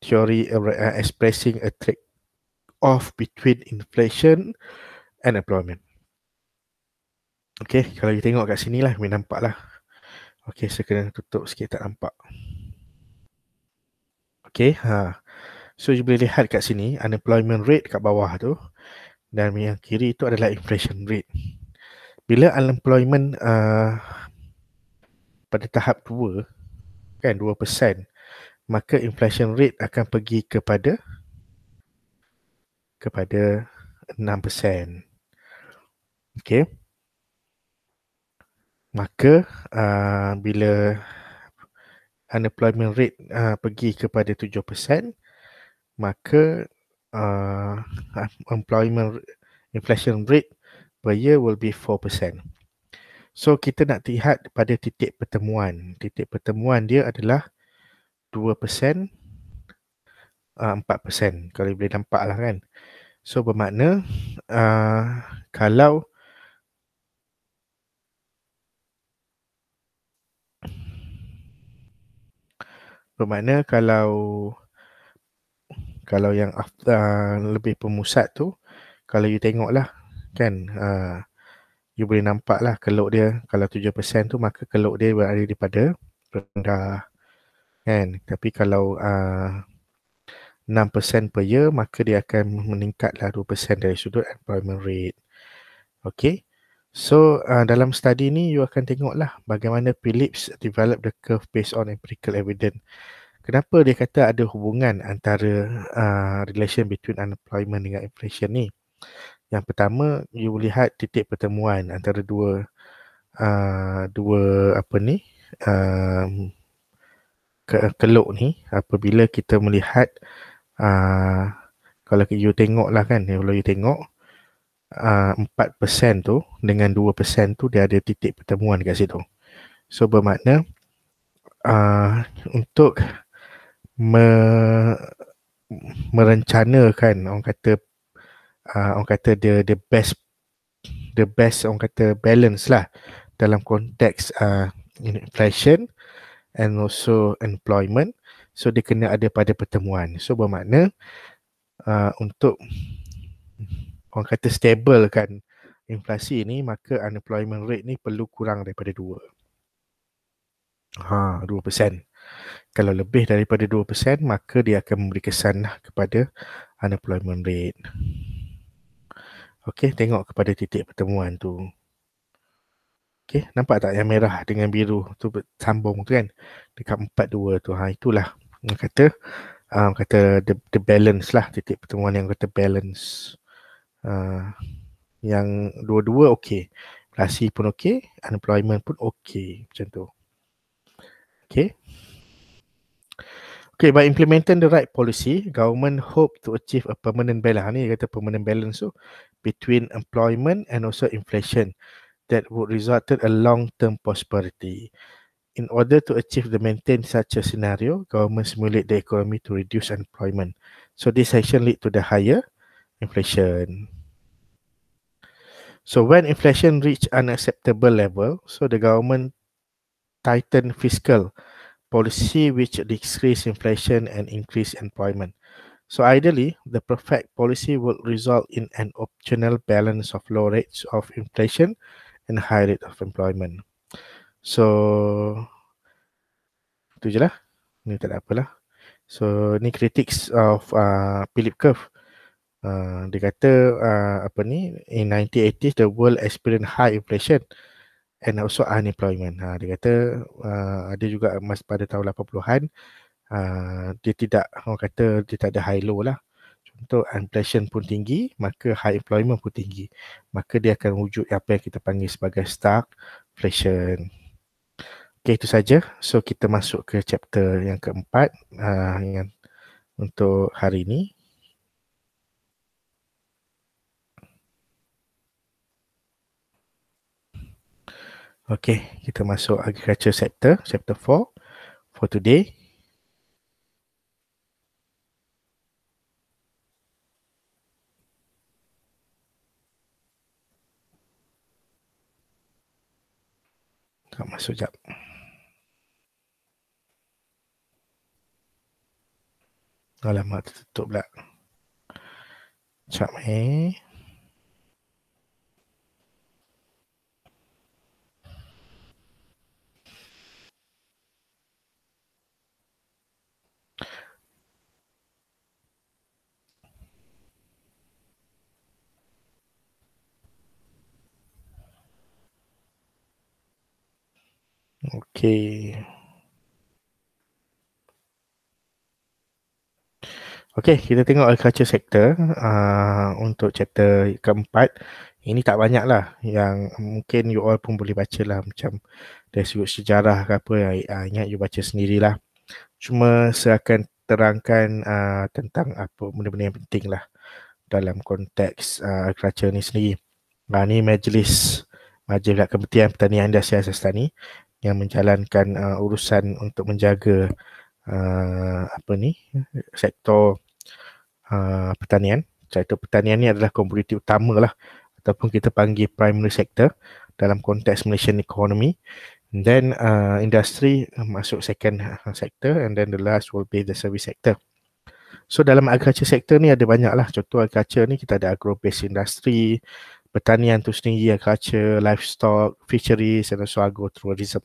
theory uh, uh expressing a trade-off between inflation and employment. Okay, kalau kita tengok kat sini lah, kita nampak lah. Okay, saya kena tutup sikit tak nampak. Okay, ha. so you boleh lihat kat sini, unemployment rate kat bawah tu, dan yang kiri itu adalah inflation rate. Bila unemployment uh, pada tahap 2 kan 2% maka inflation rate akan pergi kepada kepada 6%. Okey. Maka uh, bila unemployment rate uh, pergi kepada 7% maka uh, (laughs) employment inflation rate per year will be 4%. So kita nak lihat pada titik pertemuan. Titik pertemuan dia adalah 2% uh, 4% kalau boleh nampak lah kan. So bermakna uh, kalau bermakna kalau kalau yang uh, lebih pemusat tu kalau you tengok lah kan uh, you boleh nampak lah keluk dia kalau 7% tu maka keluk dia berada daripada rendah kan tapi kalau uh, ah, 6% per year maka dia akan meningkat lah 2% dari sudut employment rate ok so uh, dalam study ni you akan tengok lah bagaimana Philips develop the curve based on empirical evidence kenapa dia kata ada hubungan antara uh, relation between unemployment dengan inflation ni yang pertama you lihat titik pertemuan antara dua uh, dua apa ni uh, ke- keluk ni apabila kita melihat uh, kalau you tengok lah kan kalau you tengok uh, 4% tu dengan 2% tu dia ada titik pertemuan dekat situ so bermakna uh, untuk me, merencanakan orang kata uh, orang kata the the best the best orang kata balance lah dalam konteks uh, inflation and also employment so dia kena ada pada pertemuan so bermakna uh, untuk orang kata stable kan inflasi ni maka unemployment rate ni perlu kurang daripada 2 ha 2% kalau lebih daripada 2% maka dia akan memberi kesan lah kepada unemployment rate. Okey, tengok kepada titik pertemuan tu. Okey, nampak tak yang merah dengan biru tu sambung tu kan? Dekat 4-2 tu. Ha, itulah yang kata um, kata the, the balance lah titik pertemuan yang kata balance. Uh, yang dua-dua okey. Inflasi pun okey, unemployment pun okey macam tu. Okey, Okay, by implementing the right policy, government hope to achieve a permanent balance. Ni kata permanent balance tu between employment and also inflation that would result in a long-term prosperity. In order to achieve the maintain such a scenario, government simulate the economy to reduce unemployment. So this action lead to the higher inflation. So when inflation reach unacceptable level, so the government tighten fiscal policy which decrease inflation and increase employment. So ideally, the perfect policy will result in an optional balance of low rates of inflation and high rate of employment. So, itu je lah. Ini tak ada apalah. So, ni critics of uh, Philip Curve. Uh, dia kata, uh, apa ni, in 1980s, the world experienced high inflation. Uh, and also unemployment. Ha, dia kata uh, ada juga masa pada tahun 80-an uh, dia tidak orang kata dia tak ada high low lah. Contoh inflation pun tinggi, maka high employment pun tinggi. Maka dia akan wujud apa yang kita panggil sebagai stagflation. Okay, itu saja. So kita masuk ke chapter yang keempat uh, yang untuk hari ini Okay, kita masuk agriculture sector, chapter 4 for today. Tak masuk jap. Alamak, tertutup pula. Cak meh. Okey. Okey, kita tengok agriculture sector uh, untuk chapter keempat. Ini tak banyak lah yang mungkin you all pun boleh baca lah macam dari sudut sejarah ke apa yang uh, ah, ingat you baca sendirilah. Cuma saya akan terangkan uh, tentang apa benda-benda yang penting lah dalam konteks uh, agriculture ni sendiri. Nah, ni majlis Majlis Kementerian Pertanian Industri Asas Tani yang menjalankan uh, urusan untuk menjaga uh, apa ni sektor uh, pertanian. Sektor pertanian ni adalah komoditi utama lah ataupun kita panggil primary sector dalam konteks Malaysian economy. And then uh, industri uh, masuk second uh, sector and then the last will be the service sector. So dalam agriculture sector ni ada banyak lah. Contoh agriculture ni kita ada agro based industry, pertanian tu sendiri, agriculture, livestock, fisheries and also agro tourism.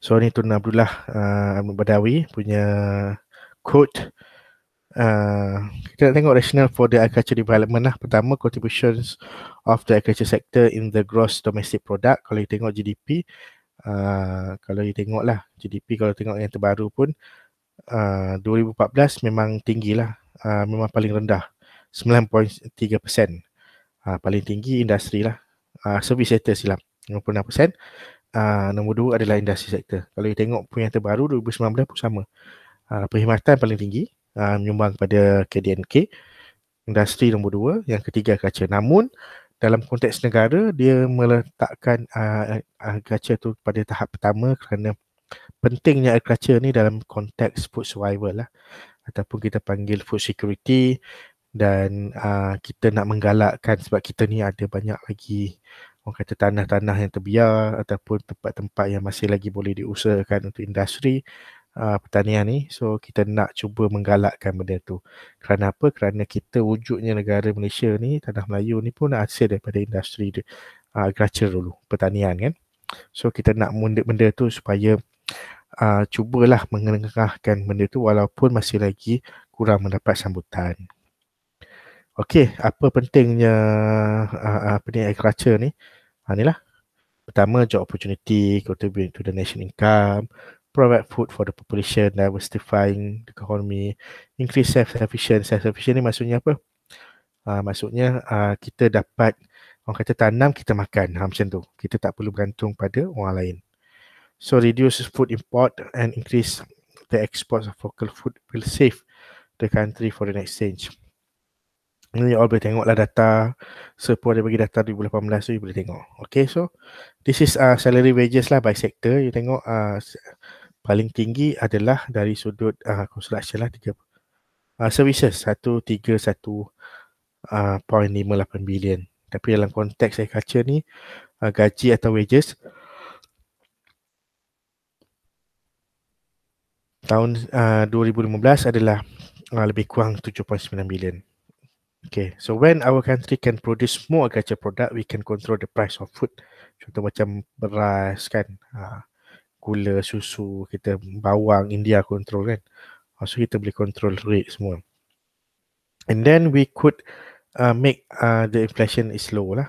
So ni Tun Abdullah uh, Badawi punya quote uh, kita nak tengok rational for the agriculture development lah. Pertama, contributions of the agriculture sector in the gross domestic product. Kalau kita tengok GDP, uh, kalau kita tengok lah GDP kalau tengok yang terbaru pun uh, 2014 memang tinggi lah. Uh, memang paling rendah. 9.3% uh, paling tinggi industri lah. Uh, service sector silap uh, nombor dua adalah industri sektor. Kalau kita tengok punya terbaru 2019 pun sama. Uh, perkhidmatan paling tinggi uh, menyumbang kepada KDNK. Industri nombor dua, yang ketiga kaca. Namun dalam konteks negara, dia meletakkan uh, agriculture tu pada tahap pertama kerana pentingnya agriculture ni dalam konteks food survival lah. Ataupun kita panggil food security dan uh, kita nak menggalakkan sebab kita ni ada banyak lagi orang kata tanah-tanah yang terbiar ataupun tempat-tempat yang masih lagi boleh diusahakan untuk industri uh, pertanian ni so kita nak cuba menggalakkan benda tu kerana apa kerana kita wujudnya negara Malaysia ni tanah Melayu ni pun hasil daripada industri uh, ah, agriculture dulu pertanian kan so kita nak mundik benda tu supaya uh, cubalah mengengahkan benda tu walaupun masih lagi kurang mendapat sambutan Okey, apa pentingnya uh, apa ni agriculture ni? Ha ah, inilah. Pertama job opportunity, contribute to the national income, provide food for the population, diversifying the economy, increase self sufficient. Self sufficient ni maksudnya apa? Ha, maksudnya uh, kita dapat orang kata tanam kita makan. Ha macam tu. Kita tak perlu bergantung pada orang lain. So reduce food import and increase the exports of local food will save the country for the next change. Ini you boleh tengok lah data sepuluh dia bagi data 2018 so you boleh tengok okay so this is uh, salary wages lah by sector you tengok uh, paling tinggi adalah dari sudut uh, construction lah tiga uh, services 131.58 uh, billion. tapi dalam konteks saya kaca ni uh, gaji atau wages tahun uh, 2015 adalah uh, lebih kurang 7.9 billion. Okay, so when our country can produce more agriculture product, we can control the price of food. Contoh macam beras kan, ha, gula, susu, kita bawang, India control kan. Ha, so kita boleh control rate semua. And then we could uh, make uh, the inflation is low lah.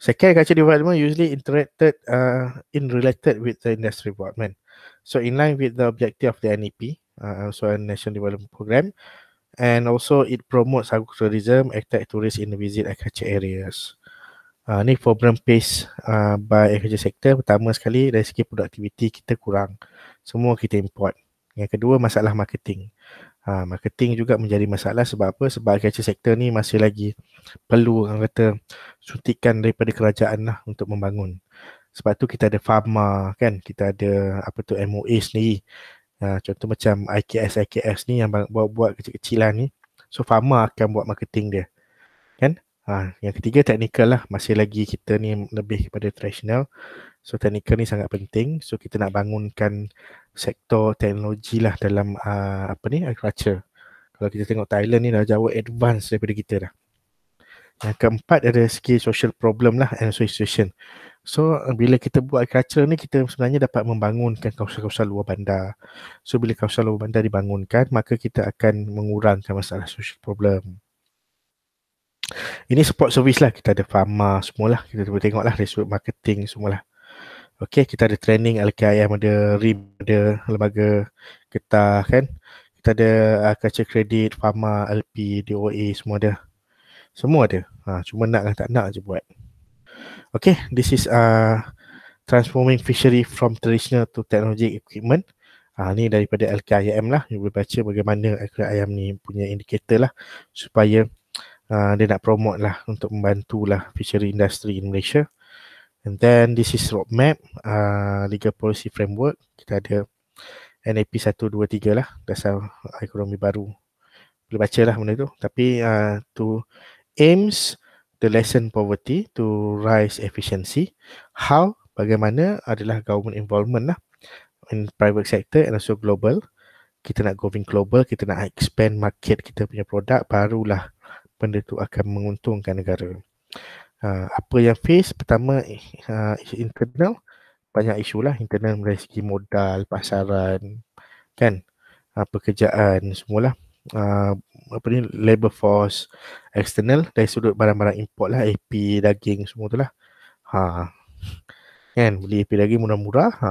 Second agriculture development usually interacted uh, in related with the industry development. So in line with the objective of the NEP, uh, so a national development program, and also it promotes agrotourism, attract tourists in the visit agriculture areas. Uh, ni problem face uh, ah, by agriculture sector pertama sekali dari segi productivity kita kurang. Semua kita import. Yang kedua masalah marketing. Uh, marketing juga menjadi masalah sebab apa? Sebab agriculture sector ni masih lagi perlu orang kata suntikan daripada kerajaan lah untuk membangun. Sebab tu kita ada pharma kan, kita ada apa tu MOA sendiri Ha, contoh macam IKS IKS ni yang buat buat kecil-kecilan ni. So farmer akan buat marketing dia. Kan? Ha, yang ketiga technical lah. Masih lagi kita ni lebih kepada traditional. So technical ni sangat penting. So kita nak bangunkan sektor teknologi lah dalam uh, apa ni agriculture. Kalau kita tengok Thailand ni dah jauh advance daripada kita dah. Yang keempat ada skill social problem lah and social So bila kita buat agriculture ni kita sebenarnya dapat membangunkan kawasan-kawasan luar bandar. So bila kawasan luar bandar dibangunkan maka kita akan mengurangkan masalah social problem. Ini support service lah. Kita ada pharma semualah. Kita boleh tengok lah resort marketing semualah. Okay, kita ada training LKIM, ada RIM, ada lembaga kita kan. Kita ada uh, ah, kaca kredit, pharma, LP, DOA semua ada. Semua ada. Ha, cuma nak tak nak je buat. Okay, this is uh, transforming fishery from traditional to technology equipment. Ah, uh, ni daripada LKIM lah. You boleh baca bagaimana LKIM ni punya indikator lah supaya uh, dia nak promote lah untuk membantu lah fishery industry in Malaysia. And then this is roadmap, uh, legal policy framework. Kita ada NAP 123 lah, dasar ekonomi baru. Boleh baca lah benda tu. Tapi uh, to aims to lessen poverty, to rise efficiency. How? Bagaimana adalah government involvement lah in private sector and also global. Kita nak going global, kita nak expand market kita punya produk, barulah benda tu akan menguntungkan negara. Uh, apa yang face pertama uh, internal banyak isu lah internal dari segi modal pasaran kan uh, pekerjaan semualah uh, apa ni labor force external dari sudut barang-barang import lah AP daging semua tu lah ha kan beli AP daging murah-murah ha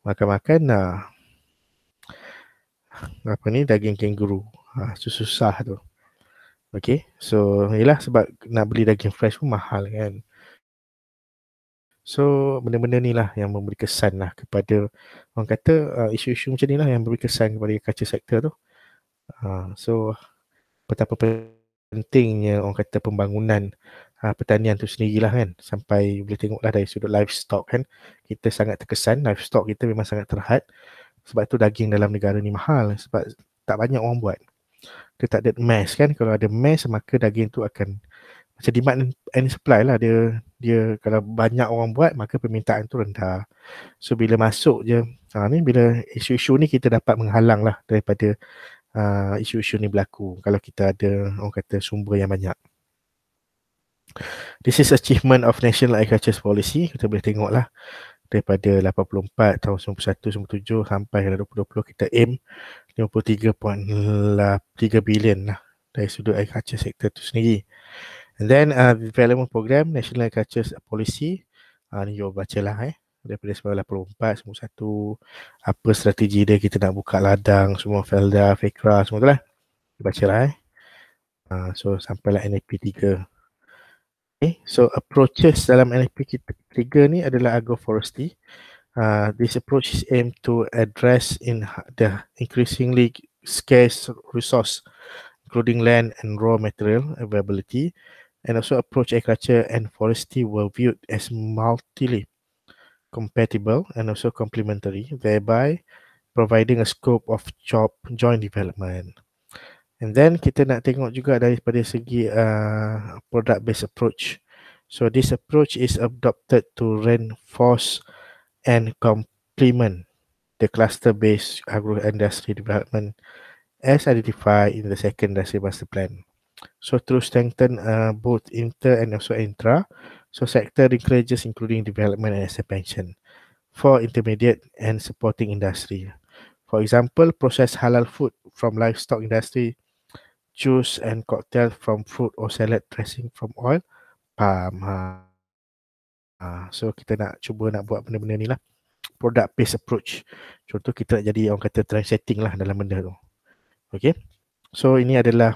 makan-makan ha. apa ni daging kanguru ha susah tu Okay, so inilah sebab nak beli daging fresh pun mahal kan. So benda-benda ni lah yang memberi kesan lah kepada orang kata uh, isu-isu macam ni lah yang memberi kesan kepada kaca sektor tu. Uh, Ha, so betapa pentingnya orang kata pembangunan ha, pertanian tu sendirilah kan sampai boleh tengok lah dari sudut livestock kan kita sangat terkesan livestock kita memang sangat terhad sebab tu daging dalam negara ni mahal sebab tak banyak orang buat dia tak ada mass kan kalau ada mass maka daging tu akan macam demand and supply lah dia dia kalau banyak orang buat maka permintaan tu rendah so bila masuk je ha, ni bila isu-isu ni kita dapat menghalang lah daripada uh, isu-isu ni berlaku kalau kita ada orang kata sumber yang banyak. This is achievement of national agriculture policy. Kita boleh tengoklah daripada 84 tahun 91 97 sampai 2020 kita aim 53.3 bilion lah dari sudut agriculture sector tu sendiri. And then uh, development program, national agriculture policy, uh, ni you baca lah eh daripada 1984 semua satu, apa strategi dia kita nak buka ladang semua Felda, Fekra semua tu lah dia baca lah eh uh, so sampailah NFP 3 okay. so approaches dalam NFP 3 ni adalah agroforestry uh, this approach is aimed to address in ha, the increasingly scarce resource including land and raw material availability and also approach agriculture and forestry were viewed as multi-lip compatible and also complementary, thereby providing a scope of job joint development. And then kita nak tengok juga daripada segi uh, product based approach. So this approach is adopted to reinforce and complement the cluster based agro industry development as identified in the second industry master plan. So to strengthen uh, both inter and also intra So sector encourages including development and expansion for intermediate and supporting industry. For example, processed halal food from livestock industry, juice and cocktail from fruit or salad dressing from oil, palm. Ha. Ha. So kita nak cuba nak buat benda-benda ni lah. Product based approach. Contoh kita nak jadi orang kata trend setting lah dalam benda tu. Okay. So ini adalah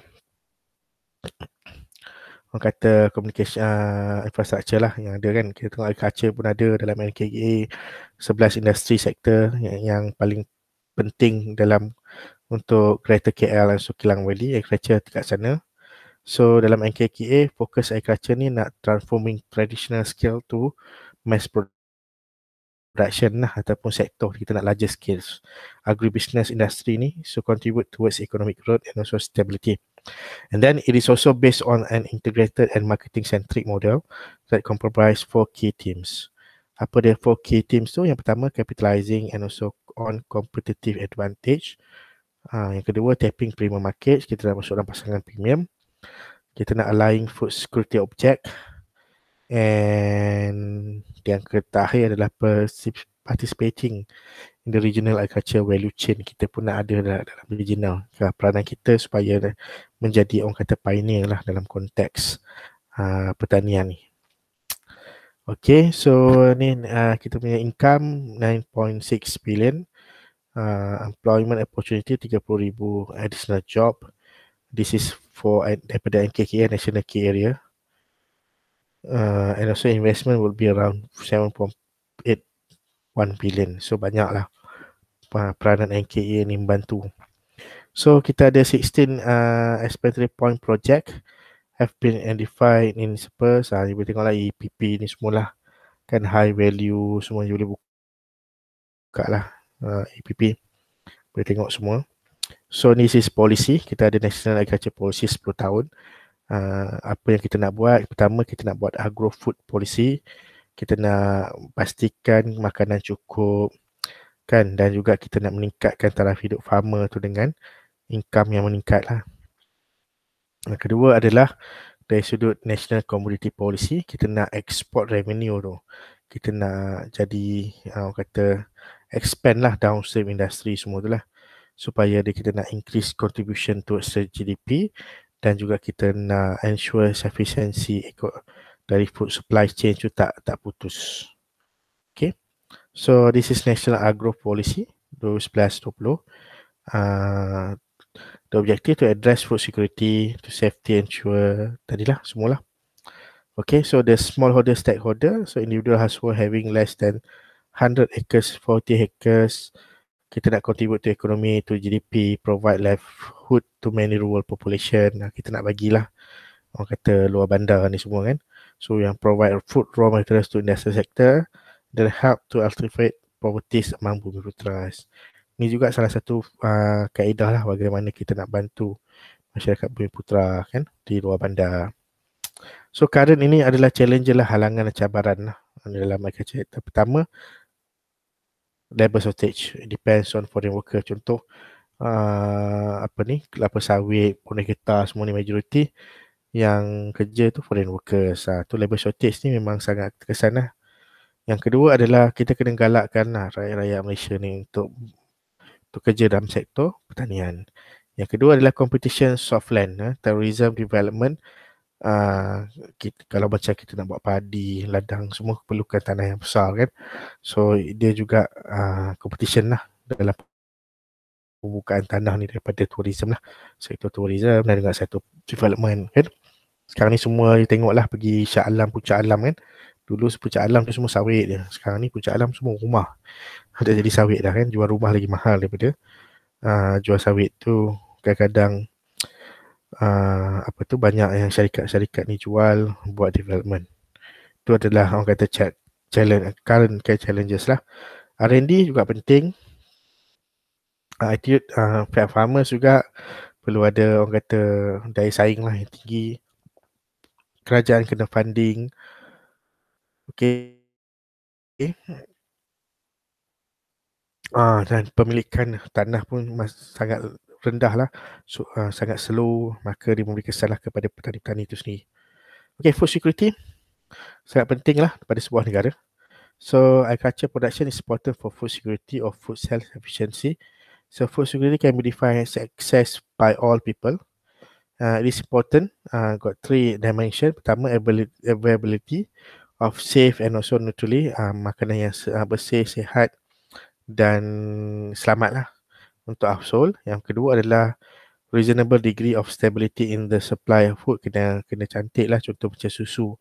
orang kata communication uh, infrastructure lah yang ada kan kita tengok agriculture pun ada dalam NKGA 11 industri sektor yang, yang paling penting dalam untuk kereta KL dan sukilang Kilang Valley agriculture dekat sana so dalam NKGA fokus agriculture ni nak transforming traditional skill to mass production lah ataupun sektor kita nak larger skills agribusiness industry ni so contribute towards economic growth and also stability And then it is also based on an integrated and marketing centric model that comprises four key teams. Apa dia four key teams tu? Yang pertama capitalizing and also on competitive advantage. Uh, yang kedua tapping premium market. Kita dah masuk dalam pasangan premium. Kita nak align food security object. And yang terakhir adalah participating the regional agriculture value chain kita pun nak ada dalam, dalam regional peranan kita supaya menjadi orang kata pioneer lah dalam konteks uh, pertanian ni Okay, so ni uh, kita punya income 9.6 billion uh, employment opportunity 30 ribu additional job this is for daripada NKKA national key area uh, and also investment will be around 7.8 1 billion so banyak lah peranan NKA ini membantu. So kita ada 16 uh, expiry point project have been identified in Spurs. Ah, boleh tengoklah EPP ni semualah. Kan high value semua you boleh buka lah uh, EPP. Boleh tengok semua. So this is policy. Kita ada national agriculture policy 10 tahun. Uh, apa yang kita nak buat? Pertama kita nak buat agro food policy. Kita nak pastikan makanan cukup kan dan juga kita nak meningkatkan taraf hidup farmer tu dengan income yang meningkat lah. Yang kedua adalah dari sudut national commodity policy kita nak export revenue tu. Kita nak jadi ah, orang kata expand lah downstream industry semua tu lah supaya kita nak increase contribution towards the GDP dan juga kita nak ensure sufficiency ekor dari food supply chain tu tak tak putus. So this is National Agro Policy 2011-20. Uh, ah, the objective to address food security, to safety ensure lah, semua lah. Okay, so the smallholder stakeholder, so individual household having less than 100 acres, 40 acres, kita nak contribute to economy, to GDP, provide livelihood to many rural population, Nah, kita nak bagilah orang kata luar bandar ni semua kan. So yang provide food raw materials to industrial sector, that help to alleviate poverty among bumi putera. Ini juga salah satu uh, kaedah lah bagaimana kita nak bantu masyarakat bumi putera kan di luar bandar. So current ini adalah challenge lah halangan dan cabaran lah dalam mereka cerita. Pertama, labor shortage depends on foreign worker. Contoh, uh, apa ni, kelapa sawit, punai getah, semua ni majoriti yang kerja tu foreign workers. Ha, tu labor shortage ni memang sangat terkesan lah. Yang kedua adalah kita kena galakkan rakyat-rakyat lah Malaysia ni untuk kerja dalam sektor pertanian. Yang kedua adalah competition soft land, eh, tourism development. Uh, kita, kalau macam kita nak buat padi, ladang, semua perlukan tanah yang besar kan. So dia juga uh, competition lah dalam pembukaan tanah ni daripada tourism lah. Sektor tourism dan juga sektor development kan. Sekarang ni semua you tengok lah pergi Syak Alam, Puncak Alam kan. Dulu puncak alam tu semua sawit je. Sekarang ni puncak alam semua rumah. (laughs) Dah jadi sawit dah kan. Jual rumah lagi mahal daripada uh, jual sawit tu. Kadang-kadang uh, apa tu banyak yang syarikat-syarikat ni jual buat development. Tu adalah orang kata chat challenge current ke challenges lah. R&D juga penting. Uh, attitude uh, fair farmers juga perlu ada orang kata daya saing lah yang tinggi. Kerajaan kena funding. Uh, Okey. Okay. Ah, dan pemilikan tanah pun sangat rendah lah. So, ah, sangat slow. Maka dia memberi kesanlah kepada petani-petani itu sendiri. Okey, food security. Sangat penting lah pada sebuah negara. So, agriculture production is important for food security or food self efficiency. So, food security can be defined as access by all people. Uh, it is important. Uh, got three dimension. Pertama, availability of safe and also naturally uh, makanan yang uh, bersih, sihat dan selamatlah untuk afsol. Yang kedua adalah reasonable degree of stability in the supply of food kena kena cantik lah contoh macam susu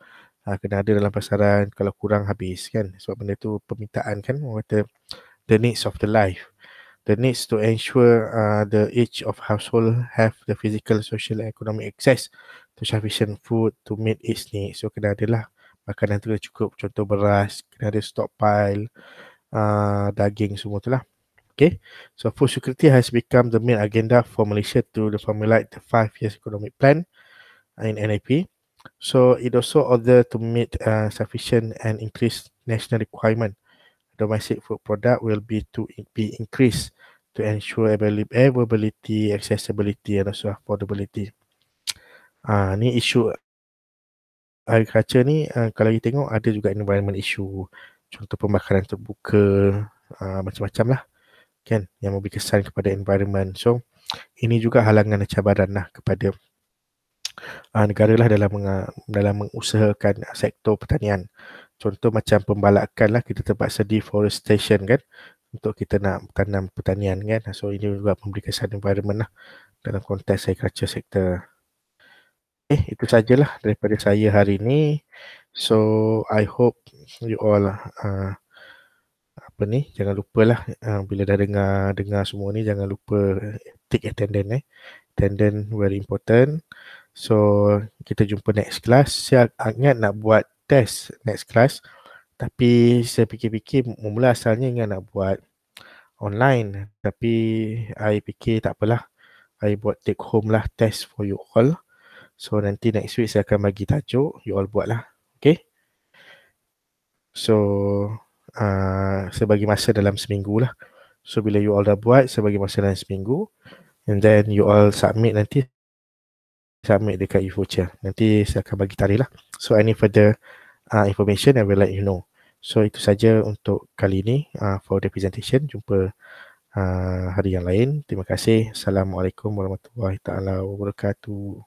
uh, kena ada dalam pasaran kalau kurang habis kan sebab benda tu permintaan kan orang kata the needs of the life the needs to ensure uh, the each of household have the physical social and economic access to sufficient food to meet its needs so kena adalah makanan tu kena cukup contoh beras kena ada stockpile uh, daging semua tu lah Okay. So food security has become the main agenda for Malaysia to the formulate the five years economic plan in NAP. So it also order to meet uh, sufficient and increase national requirement. Domestic food product will be to be increased to ensure availability, accessibility and also affordability. Uh, ni issue agriculture ni uh, kalau kita tengok ada juga environment issue contoh pembakaran terbuka uh, macam-macam lah kan yang memberi kesan kepada environment so ini juga halangan dan cabaran lah kepada uh, negara lah dalam, meng, dalam mengusahakan sektor pertanian contoh macam pembalakan lah kita terpaksa deforestation kan untuk kita nak tanam pertanian kan so ini juga memberi kesan environment lah dalam konteks agriculture sector Okay, eh, itu sajalah daripada saya hari ini. So, I hope you all uh, apa ni, jangan lupalah uh, bila dah dengar dengar semua ni jangan lupa eh, take attendance eh. Attendance very important. So, kita jumpa next class. Saya ingat nak buat test next class. Tapi saya fikir-fikir mula asalnya ingat nak buat online. Tapi I fikir tak apalah. I buat take home lah test for you all. So nanti next week saya akan bagi tajuk, you all buatlah. Okay. So uh, saya bagi masa dalam seminggu lah. So bila you all dah buat, saya bagi masa dalam seminggu. And then you all submit nanti. Submit dekat e-voucher. Nanti saya akan bagi tarikh lah. So any further uh, information, I will let you know. So itu saja untuk kali ini uh, for the presentation. Jumpa uh, hari yang lain. Terima kasih. Assalamualaikum warahmatullahi taala wabarakatuh.